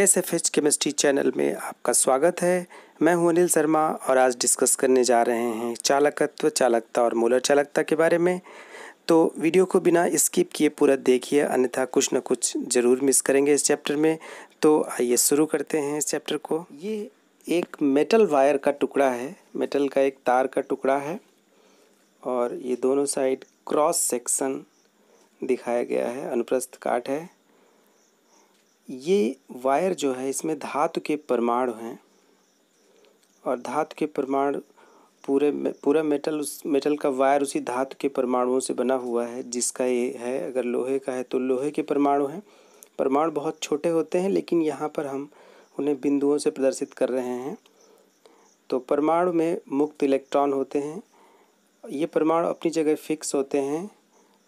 S F H chemistry channel में आपका स्वागत है मैं हूं अनिल शर्मा और आज डिस्कस करने जा रहे हैं चालकत्व चालकता और मोलर चालकता के बारे में तो वीडियो को बिना स्किप किए पूरा देखिए अन्यथा कुछ ना कुछ ज़रूर मिस करेंगे इस चैप्टर में तो आइए शुरू करते हैं इस चैप्टर को ये एक मेटल वायर का टुकड़ा है मेटल का एक तार का टुकड़ा है और ये दोनों साइड क्रॉस सेक्शन दिखाया गया है अनुप्रस्थ काट है ये वायर जो है इसमें धातु के परमाणु हैं और धातु के परमाणु पूरे पूरा मेटल उस मेटल का वायर उसी धातु के परमाणुओं से बना हुआ है जिसका ये है अगर लोहे का है तो लोहे के परमाणु हैं परमाणु बहुत छोटे होते हैं लेकिन यहाँ पर हम उन्हें बिंदुओं से प्रदर्शित कर रहे हैं तो परमाणु में मुक्त इलेक्ट्रॉन होते हैं ये परमाणु अपनी जगह फिक्स होते हैं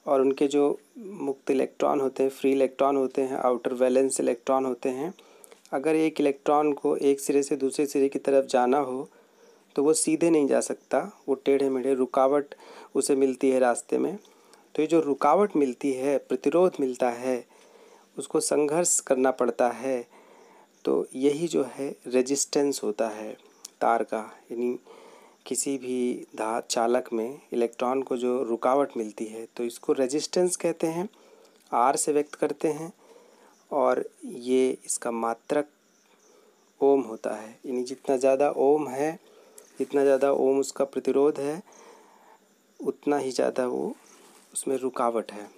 और उनके जो मुक्त इलेक्ट्रॉन होते हैं फ्री इलेक्ट्रॉन होते हैं आउटर वैलेंस इलेक्ट्रॉन होते हैं अगर एक इलेक्ट्रॉन को एक सिरे से दूसरे सिरे की तरफ जाना हो तो वो सीधे नहीं जा सकता वो टेढ़े मेढ़े रुकावट उसे मिलती है रास्ते में तो ये जो रुकावट मिलती है प्रतिरोध मिलता है उसको संघर्ष करना पड़ता है तो यही जो है रेजिस्टेंस होता है तार का यानी किसी भी धा चालक में इलेक्ट्रॉन को जो रुकावट मिलती है तो इसको रेजिस्टेंस कहते हैं आर से व्यक्त करते हैं और ये इसका मात्रक ओम होता है यानी जितना ज़्यादा ओम है जितना ज़्यादा ओम उसका प्रतिरोध है उतना ही ज़्यादा वो उसमें रुकावट है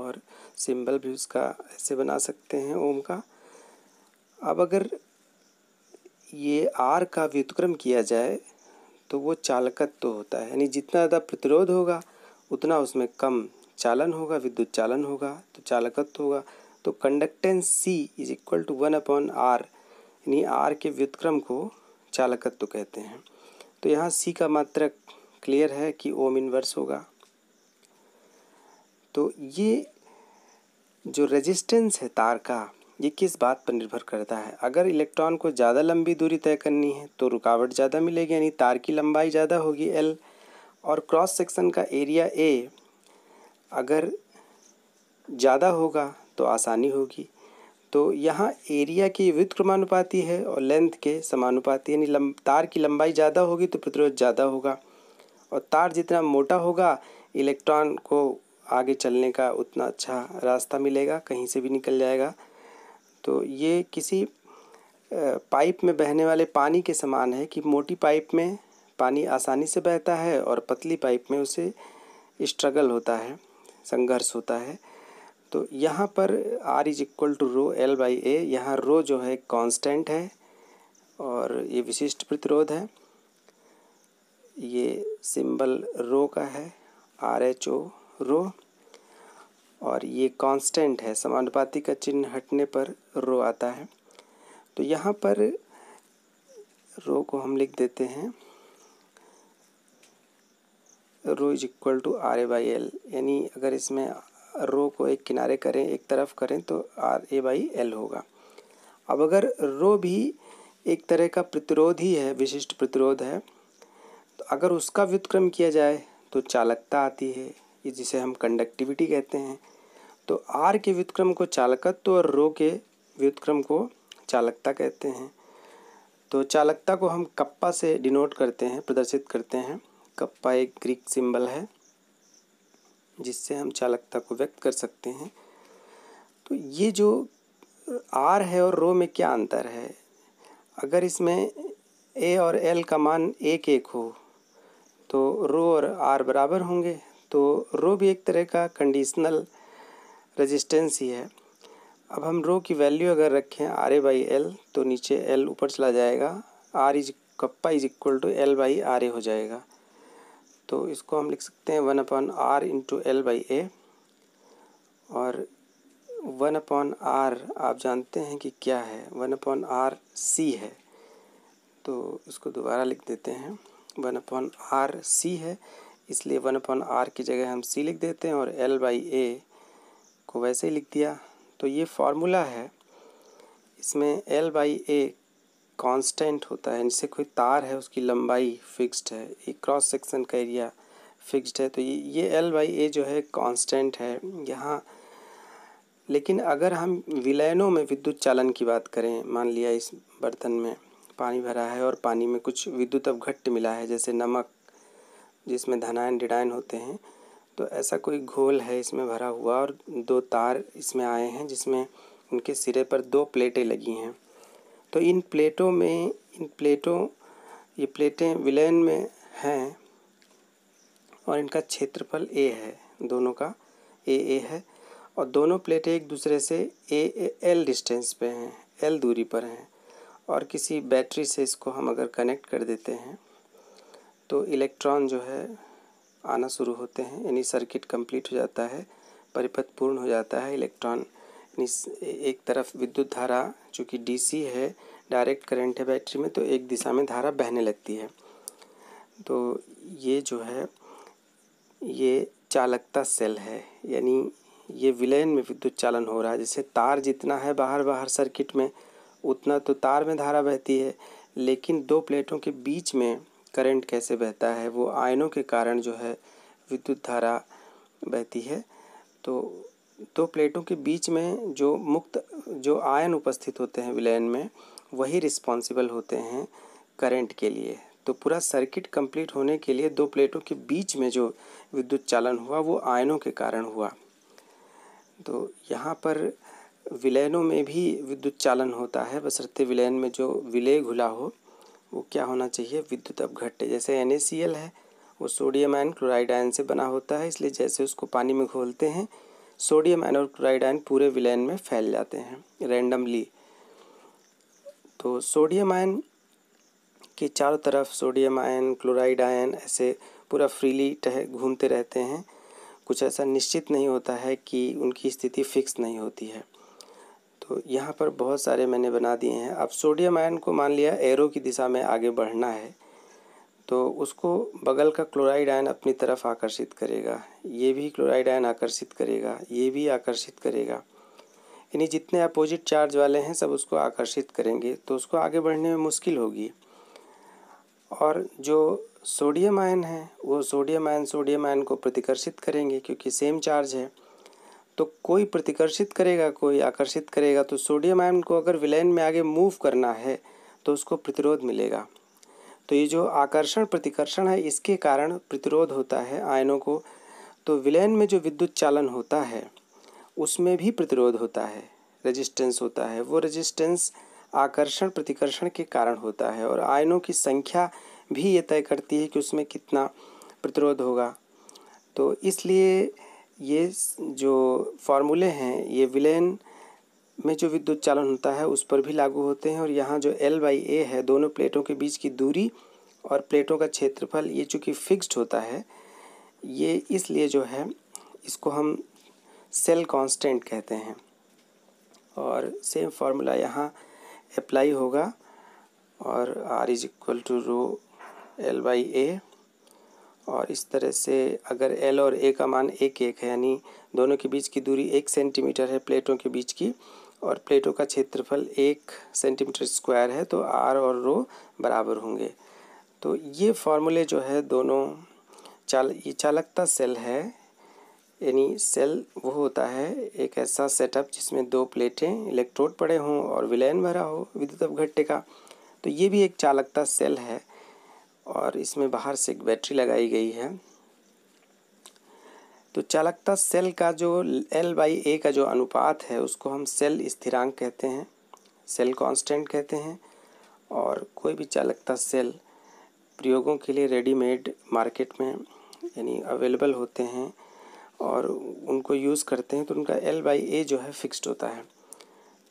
और सिंबल भी उसका ऐसे बना सकते हैं ओम का अब अगर ये आर का व्युतक्रम किया जाए तो वो चालकत्व तो होता है यानी जितना ज़्यादा प्रतिरोध होगा उतना उसमें कम चालन होगा विद्युत चालन होगा तो चालकत्व होगा तो conductance C is equal to one upon R यानी आर के व्युतक्रम को चालकत्व तो कहते हैं तो यहाँ सी का मात्रक क्लियर है कि ओम इनवर्स होगा तो ये जो रेजिस्टेंस है तार का ये किस बात पर निर्भर करता है अगर इलेक्ट्रॉन को ज़्यादा लंबी दूरी तय करनी है तो रुकावट ज़्यादा मिलेगी यानी तार की लंबाई ज़्यादा होगी एल और क्रॉस सेक्शन का एरिया ए अगर ज़्यादा होगा तो आसानी होगी तो यहाँ एरिया की विद्युत क्रमानुपाति है और लेंथ के समानुपाती यानी लंब तार की लंबाई ज़्यादा होगी तो प्रतिरोध ज़्यादा होगा और तार जितना मोटा होगा इलेक्ट्रॉन को आगे चलने का उतना अच्छा रास्ता मिलेगा कहीं से भी निकल जाएगा तो ये किसी पाइप में बहने वाले पानी के समान है कि मोटी पाइप में पानी आसानी से बहता है और पतली पाइप में उसे स्ट्रगल होता है संघर्ष होता है तो यहाँ पर R is equal to rho L by A यहाँ रो जो है कांस्टेंट है और ये विशिष्ट प्रतिरोध है ये सिंबल रो का है आर एच ओ रो और ये कांस्टेंट है समानुपाती का चिन्ह हटने पर रो आता है तो यहाँ पर रो को हम लिख देते हैं rho is equal to R A by L यानी अगर इसमें रो को एक किनारे करें एक तरफ करें तो आर ए बाई एल होगा अब अगर रो भी एक तरह का प्रतिरोध ही है विशिष्ट प्रतिरोध है तो अगर उसका व्युत्क्रम किया जाए तो चालकता आती है ये जिसे हम कंडक्टिविटी कहते हैं तो आर के व्युतक्रम को चालकत्व और रो के व्युतक्रम को चालकता कहते हैं तो चालकता को हम कप्पा से डिनोट करते हैं प्रदर्शित करते हैं कप्पा एक ग्रीक सिंबल है जिससे हम चालकता को व्यक्त कर सकते हैं तो ये जो आर है और रो में क्या अंतर है अगर इसमें ए और एल का मान एक एक हो तो रो और आर बराबर होंगे तो रो भी एक तरह का कंडीशनल रेजिस्टेंस ही है अब हम रो की वैल्यू अगर रखें आर ए बाई एल तो नीचे एल ऊपर चला जाएगा R is kappa is equal to L by R A हो जाएगा तो इसको हम लिख सकते हैं one upon R into L by A और वन अपॉन आर आप जानते हैं कि क्या है वन अपॉन आर सी है तो इसको दोबारा लिख देते हैं वन अपॉन आर सी है इसलिए वन अपॉन आर की जगह हम सी लिख देते हैं और एल बाई ए को वैसे ही लिख दिया तो ये फार्मूला है इसमें एल बाई ए कॉन्स्टेंट होता है जैसे कोई तार है उसकी लंबाई फिक्स्ड है एक क्रॉस सेक्शन का एरिया फिक्स्ड है तो ये ये एल बाई ए जो है कांस्टेंट है यहाँ लेकिन अगर हम विलयनों में विद्युत चालन की बात करें मान लिया इस बर्तन में पानी भरा है और पानी में कुछ विद्युत अवघट्ट मिला है जैसे नमक जिसमें धनायन डिडाइन होते हैं तो ऐसा कोई घोल है इसमें भरा हुआ और दो तार इसमें आए हैं जिसमें उनके सिरे पर दो प्लेटें लगी हैं तो इन प्लेटों में इन प्लेटों ये प्लेटें विलयन में हैं और इनका क्षेत्रफल ए है दोनों का ए ए है और दोनों प्लेटें एक दूसरे से ए ए एल डिस्टेंस पे हैं एल दूरी पर हैं और किसी बैटरी से इसको हम अगर कनेक्ट कर देते हैं तो इलेक्ट्रॉन जो है आना शुरू होते हैं यानी सर्किट कंप्लीट हो जाता है परिपथ पूर्ण हो जाता है इलेक्ट्रॉन एक तरफ विद्युत धारा चूँकि डी है डायरेक्ट करंट है बैटरी में तो एक दिशा में धारा बहने लगती है तो ये जो है ये चालकता सेल है यानी ये विलयन में विद्युत चालन हो रहा है जैसे तार जितना है बाहर बाहर सर्किट में उतना तो तार में धारा बहती है लेकिन दो प्लेटों के बीच में करंट कैसे बहता है वो आयनों के कारण जो है विद्युत धारा बहती है तो दो प्लेटों के बीच में जो मुक्त जो आयन उपस्थित होते हैं विलयन में वही रिस्पॉन्सिबल होते हैं करंट के लिए तो पूरा सर्किट कंप्लीट होने के लिए दो प्लेटों के बीच में जो विद्युत चालन हुआ वो आयनों के कारण हुआ तो यहाँ पर विलयनों में भी विद्युत चालन होता है बसरते विलयन में जो विलय घुला हो वो क्या होना चाहिए विद्युत अपघट्य जैसे एन है वो सोडियम आयन क्लोराइड आयन से बना होता है इसलिए जैसे उसको पानी में घोलते हैं सोडियम आयन और क्लोराइड आयन पूरे विलयन में फैल जाते हैं रैंडमली तो सोडियम आयन के चारों तरफ सोडियम आयन क्लोराइड आयन ऐसे पूरा फ्रीली टह घूमते रहते हैं कुछ ऐसा निश्चित नहीं होता है कि उनकी स्थिति फिक्स नहीं होती है देखो यहाँ पर बहुत सारे मैंने बना दिए हैं अब सोडियम आयन को मान लिया एरो की दिशा में आगे बढ़ना है तो उसको बगल का क्लोराइड आयन अपनी तरफ आकर्षित करेगा ये भी क्लोराइड आयन आकर्षित करेगा ये भी आकर्षित करेगा यानी जितने अपोजिट चार्ज वाले हैं सब उसको आकर्षित करेंगे तो उसको आगे बढ़ने में मुश्किल होगी और जो सोडियम आयन है वो सोडियम आयन सोडियम आयन को प्रतिकर्षित करेंगे क्योंकि सेम चार्ज है तो कोई प्रतिकर्षित करेगा कोई आकर्षित करेगा तो सोडियम आयन को अगर विलयन में आगे मूव करना है तो उसको प्रतिरोध मिलेगा तो ये जो आकर्षण प्रतिकर्षण है इसके कारण प्रतिरोध होता है आयनों को तो विलयन में जो विद्युत चालन होता है उसमें भी प्रतिरोध होता है रेजिस्टेंस होता है वो रेजिस्टेंस आकर्षण प्रतिकर्षण के कारण होता है और आयनों की संख्या भी ये तय करती है कि उसमें कितना प्रतिरोध होगा तो इसलिए ये जो फार्मूले हैं ये विलयन में जो विद्युत चालन होता है उस पर भी लागू होते हैं और यहाँ जो एल बाई ए है दोनों प्लेटों के बीच की दूरी और प्लेटों का क्षेत्रफल ये चूँकि फिक्स्ड होता है ये इसलिए जो है इसको हम सेल कांस्टेंट कहते हैं और सेम फार्मूला यहाँ अप्लाई होगा और R is equal to rho L by A और इस तरह से अगर एल और ए का मान एक एक है यानी दोनों के बीच की दूरी एक सेंटीमीटर है प्लेटों के बीच की और प्लेटों का क्षेत्रफल एक सेंटीमीटर स्क्वायर है तो आर और रो बराबर होंगे तो ये फार्मूले जो है दोनों चाल ये चालकता सेल है यानी सेल वो होता है एक ऐसा सेटअप जिसमें दो प्लेटें इलेक्ट्रोड पड़े हों और विलयन भरा हो विद्युत घट्टे का तो ये भी एक चालकता सेल है और इसमें बाहर से एक बैटरी लगाई गई है तो चालकता सेल का जो एल बाई ए का जो अनुपात है उसको हम सेल स्थिरांक कहते हैं सेल कांस्टेंट कहते हैं और कोई भी चालकता सेल प्रयोगों के लिए रेडीमेड मार्केट में यानी अवेलेबल होते हैं और उनको यूज़ करते हैं तो उनका एल बाई ए जो है फिक्स्ड होता है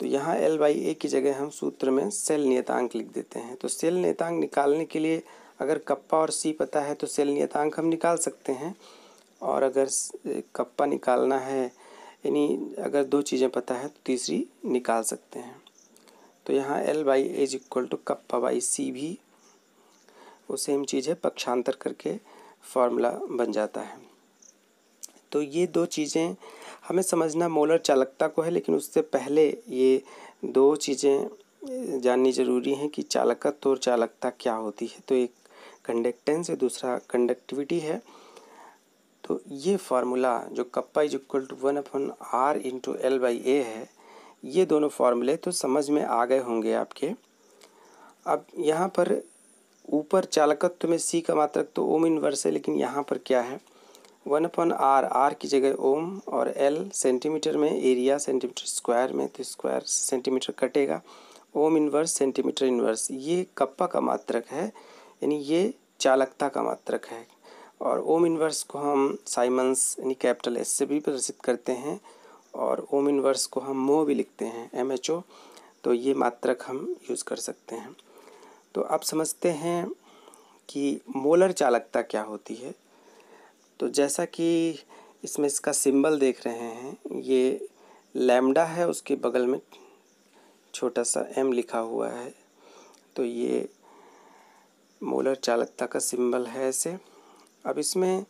तो यहाँ एल बाई ए की जगह हम सूत्र में सेल नियतांक लिख देते हैं तो सेल नियतांक निकालने के लिए अगर कप्पा और सी पता है तो सेल नियतांक हम निकाल सकते हैं और अगर कप्पा निकालना है यानी अगर दो चीज़ें पता है तो तीसरी निकाल सकते हैं तो यहाँ L by H equal to kappa by C भी वो सेम चीज़ है पक्षांतर करके फॉर्मूला बन जाता है तो ये दो चीज़ें हमें समझना मोलर चालकता को है लेकिन उससे पहले ये दो चीज़ें जाननी जरूरी हैं कि चालकत्व तो और चालकता क्या होती है तो एक कंडक्टेंस है दूसरा कंडक्टिविटी है तो ये फार्मूला जो kappa is equal to one upon R into L by A है ये दोनों फार्मूले तो समझ में आ गए होंगे आपके अब यहाँ पर ऊपर चालकत्व में सी का मात्रक तो ओम इनवर्स है लेकिन यहाँ पर क्या है वन अपन आर आर की जगह ओम और एल सेंटीमीटर में एरिया सेंटीमीटर स्क्वायर में तो स्क्वायर सेंटीमीटर कटेगा ओम इनवर्स सेंटीमीटर इनवर्स ये कप्पा का मात्रक है यानी ये चालकता का मात्रक है और ओम इनवर्स को हम साइमंस यानी कैपिटल एस से भी प्रदर्शित करते हैं और ओम इनवर्स को हम मो भी लिखते हैं एम एच ओ तो ये मात्रक हम यूज़ कर सकते हैं तो आप समझते हैं कि मोलर चालकता क्या होती है तो जैसा कि इसमें इसका सिंबल देख रहे हैं ये लैम्डा है उसके बगल में छोटा सा एम लिखा हुआ है तो ये मोलर चालकता का सिंबल है ऐसे अब इसमें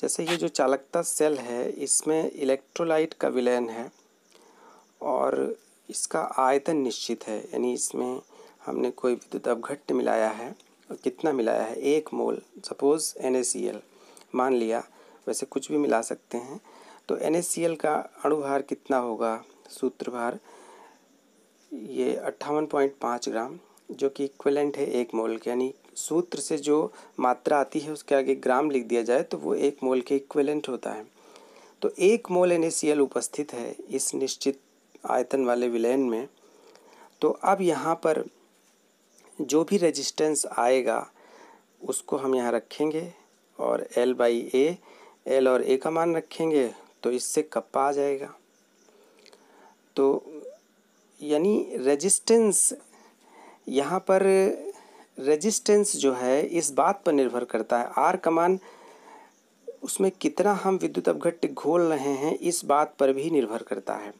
जैसे ये जो चालकता सेल है इसमें इलेक्ट्रोलाइट का विलयन है और इसका आयतन निश्चित है यानी इसमें हमने कोई विद्युत अपघट्ट मिलाया है और कितना मिलाया है एक मोल सपोज़ एन मान लिया वैसे कुछ भी मिला सकते हैं तो एन का अणुभार कितना होगा सूत्र भार ये अट्ठावन पॉइंट पाँच ग्राम जो कि इक्वलेंट है एक मोल के यानी सूत्र से जो मात्रा आती है उसके आगे ग्राम लिख दिया जाए तो वो एक मोल के इक्वेलेंट होता है तो एक मोल एन उपस्थित है इस निश्चित आयतन वाले विलयन में तो अब यहाँ पर जो भी रेजिस्टेंस आएगा उसको हम यहाँ रखेंगे और एल बाई ए एल और ए का मान रखेंगे तो इससे कप्पा आ जाएगा तो यानी रेजिस्टेंस यहाँ पर रेजिस्टेंस जो है इस बात पर निर्भर करता है आर कमान उसमें कितना हम विद्युत अपघट्य घोल रहे हैं इस बात पर भी निर्भर करता है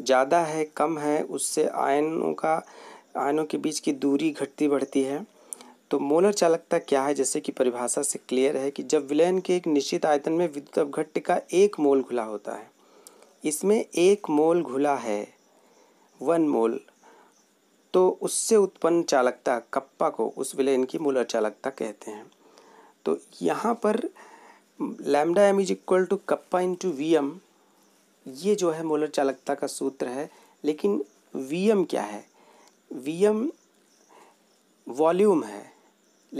ज़्यादा है कम है उससे आयनों का आयनों के बीच की दूरी घटती बढ़ती है तो मोलर चालकता क्या है जैसे कि परिभाषा से क्लियर है कि जब विलयन के एक निश्चित आयतन में विद्युत अपघट्य का एक मोल घुला होता है इसमें एक मोल घुला है वन मोल तो उससे उत्पन्न चालकता कप्पा को उस विलयन की मूलर चालकता कहते हैं तो यहाँ पर lambda M is equal to kappa into V M ये जो है मोलर चालकता का सूत्र है लेकिन वी एम क्या है वी एम वॉल्यूम है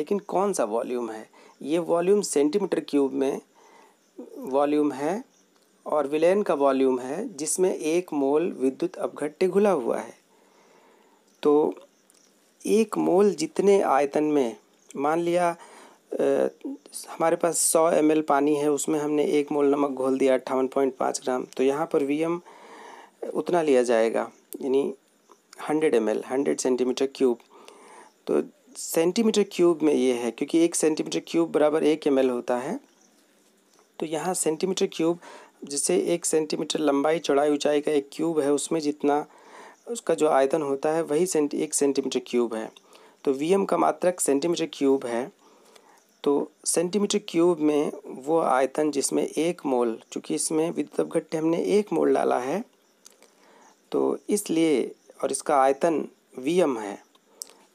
लेकिन कौन सा वॉल्यूम है ये वॉल्यूम सेंटीमीटर क्यूब में वॉल्यूम है और विलयन का वॉल्यूम है जिसमें एक मोल विद्युत अपघट्य घुला हुआ है तो एक मोल जितने आयतन में मान लिया आ, हमारे पास सौ एम पानी है उसमें हमने एक मोल नमक घोल दिया अट्ठावन पॉइंट पाँच ग्राम तो यहाँ पर वी उतना लिया जाएगा यानी hundred M L hundred centimetre cube तो सेंटीमीटर क्यूब में ये है क्योंकि एक सेंटीमीटर क्यूब बराबर एक एम होता है तो यहाँ सेंटीमीटर क्यूब जिससे एक सेंटीमीटर लंबाई चौड़ाई ऊंचाई का एक क्यूब है उसमें जितना उसका जो आयतन होता है वही सेंटी एक सेंटीमीटर क्यूब है तो वी एम का मात्रक सेंटीमीटर क्यूब है तो सेंटीमीटर क्यूब में वो आयतन जिसमें एक मोल चूँकि इसमें विद्युत घट्टे हमने एक मोल डाला है तो इसलिए और इसका आयतन वी एम है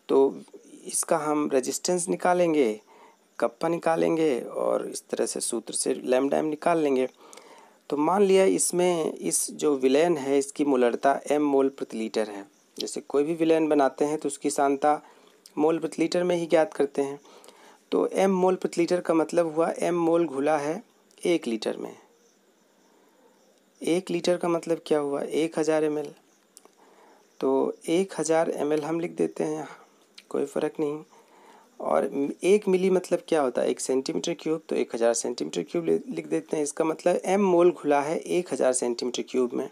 तो इसका हम रेजिस्टेंस निकालेंगे कप्पा निकालेंगे और इस तरह से सूत्र से लैमडाइम निकाल लेंगे तो मान लिया इसमें इस जो विलयन है इसकी मोलरता एम मोल प्रति लीटर है जैसे कोई भी विलयन बनाते हैं तो उसकी शांता मोल प्रति लीटर में ही ज्ञात करते हैं तो एम मोल प्रति लीटर का मतलब हुआ एम मोल घुला है एक लीटर में एक लीटर का मतलब क्या हुआ एक हज़ार एम तो एक हज़ार एम हम लिख देते हैं कोई फ़र्क नहीं और एक मिली मतलब क्या होता है एक सेंटीमीटर क्यूब तो एक हज़ार सेंटीमीटर क्यूब लिख देते हैं इसका मतलब एम मोल घुला है एक हज़ार सेंटीमीटर क्यूब में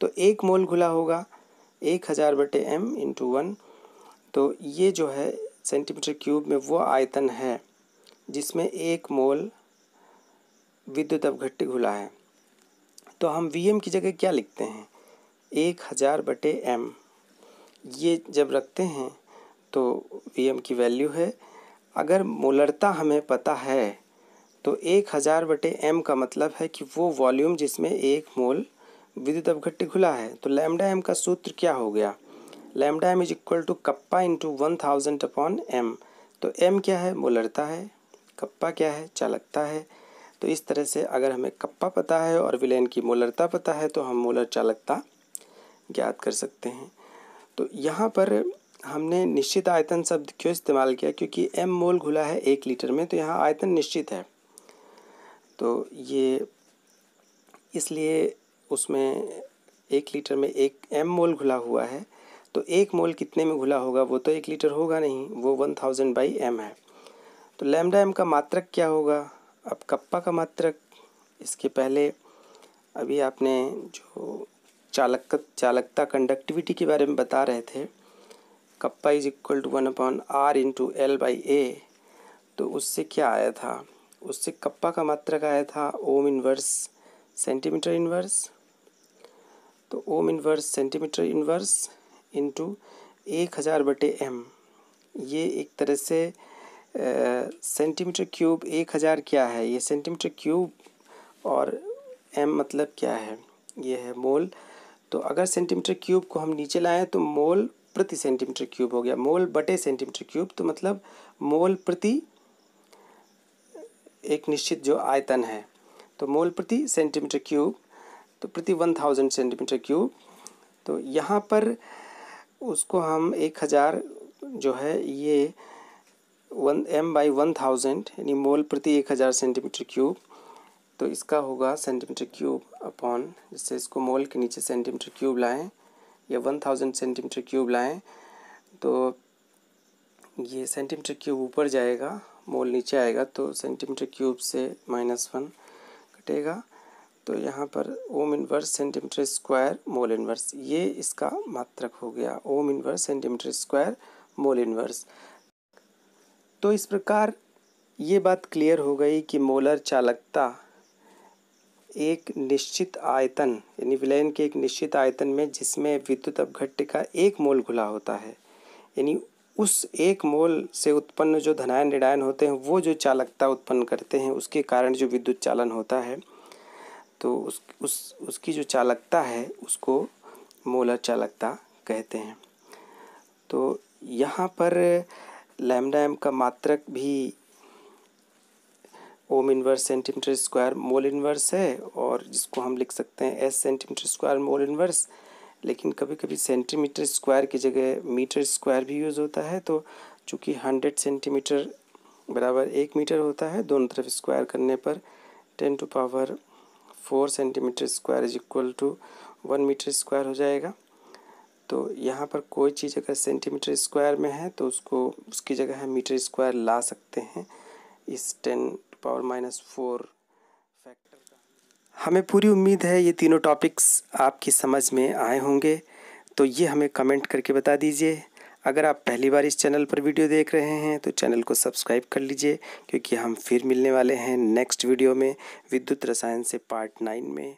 तो एक मोल घुला होगा एक हज़ार बटे एम इंटू वन तो ये जो है सेंटीमीटर क्यूब में वो आयतन है जिसमें एक मोल विद्युत अवघट्ट घुला है तो हम वी की जगह क्या लिखते हैं एक हज़ार बटे एम ये जब रखते हैं तो Vm की वैल्यू है अगर मोलरता हमें पता है तो एक हज़ार बटे एम का मतलब है कि वो वॉल्यूम जिसमें एक मोल विद्युत अवघट्य खुला है तो लैम्डा एम का सूत्र क्या हो गया lambda M is equal to kappa into one thousand upon M तो एम क्या है मोलरता है कप्पा क्या है चालकता है तो इस तरह से अगर हमें कप्पा पता है और विलेन की मोलरता पता है तो हम मोलर चालकता ज्ञात कर सकते हैं तो यहाँ पर हमने निश्चित आयतन शब्द क्यों इस्तेमाल किया क्योंकि एम मोल घुला है एक लीटर में तो यहाँ आयतन निश्चित है तो ये इसलिए उसमें एक लीटर में एक एम मोल घुला हुआ है तो एक मोल कितने में घुला होगा वो तो एक लीटर होगा नहीं वो वन थाउजेंड बाई एम है तो लैम्डा एम का मात्रक क्या होगा अब कप्पा का मात्रक इसके पहले अभी आपने जो चालक चालकता कंडक्टिविटी के बारे में बता रहे थे kappa is equal to one upon R into L by A तो उससे क्या आया था उससे कप्पा का मात्रक आया था ओम इनवर्स सेंटीमीटर इनवर्स तो ohm inverse centimetre inverse into एक हज़ार बटे एम ये एक तरह से सेंटीमीटर क्यूब एक हज़ार क्या है ये सेंटीमीटर क्यूब और एम मतलब क्या है ये है मोल तो अगर सेंटीमीटर क्यूब को हम नीचे लाएँ तो मोल प्रति सेंटीमीटर क्यूब हो गया मोल बटे सेंटीमीटर क्यूब तो मतलब मोल प्रति एक निश्चित जो आयतन है तो मोल प्रति सेंटीमीटर क्यूब तो प्रति वन थाउजेंड सेंटीमीटर क्यूब तो यहाँ पर उसको हम एक हज़ार जो है ये one M by one thousand यानी मोल प्रति एक हज़ार सेंटीमीटर क्यूब तो इसका होगा सेंटीमीटर क्यूब अपॉन जिससे इसको मोल के नीचे सेंटीमीटर क्यूब लाएं या वन थाउजेंड सेंटीमीटर क्यूब लाएँ तो ये सेंटीमीटर क्यूब ऊपर जाएगा मोल नीचे आएगा तो सेंटीमीटर क्यूब से माइनस वन कटेगा तो यहाँ पर ohm inverse centimetre square mole inverse ये इसका मात्रक हो गया ohm inverse centimetre square mole inverse तो इस प्रकार ये बात क्लियर हो गई कि मोलर चालकता एक निश्चित आयतन यानी विलयन के एक निश्चित आयतन में जिसमें विद्युत अपघट्य का एक मोल घुला होता है यानी उस एक मोल से उत्पन्न जो धनायन निडायन होते हैं वो जो चालकता उत्पन्न करते हैं उसके कारण जो विद्युत चालन होता है तो उस उस उसकी जो चालकता है उसको मोलर चालकता कहते हैं तो यहाँ पर लैमडा एम का मात्रक भी ohm inverse centimetre square mole inverse है और जिसको हम लिख सकते हैं S centimetre square mole inverse लेकिन कभी कभी सेंटीमीटर स्क्वायर की जगह मीटर स्क्वायर भी यूज़ होता है तो चूँकि हंड्रेड सेंटीमीटर बराबर एक मीटर होता है दोनों तरफ स्क्वायर करने पर ten to power four centimetre square is equal to one metre square हो जाएगा तो यहाँ पर कोई चीज़ अगर सेंटीमीटर स्क्वायर में है तो उसको उसकी जगह हम मीटर स्क्वायर ला सकते हैं इस ten power minus four factor हमें पूरी उम्मीद है ये तीनों टॉपिक्स आपकी समझ में आए होंगे तो ये हमें कमेंट करके बता दीजिए अगर आप पहली बार इस चैनल पर वीडियो देख रहे हैं तो चैनल को सब्सक्राइब कर लीजिए क्योंकि हम फिर मिलने वाले हैं नेक्स्ट वीडियो में विद्युत रसायन से पार्ट नाइन में